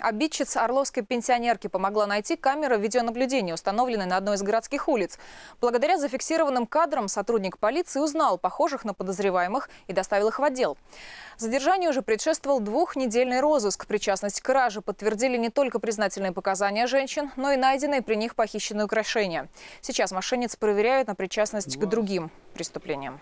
Обидчица орловской пенсионерки помогла найти камеру видеонаблюдения, установленной на одной из городских улиц. Благодаря зафиксированным кадрам сотрудник полиции узнал похожих на подозреваемых и доставил их в отдел. Задержанию уже предшествовал двухнедельный розыск. Причастность к краже подтвердили не только признательные показания женщин, но и найденные при них похищенные украшения. Сейчас мошенниц проверяют на причастность к другим преступлениям.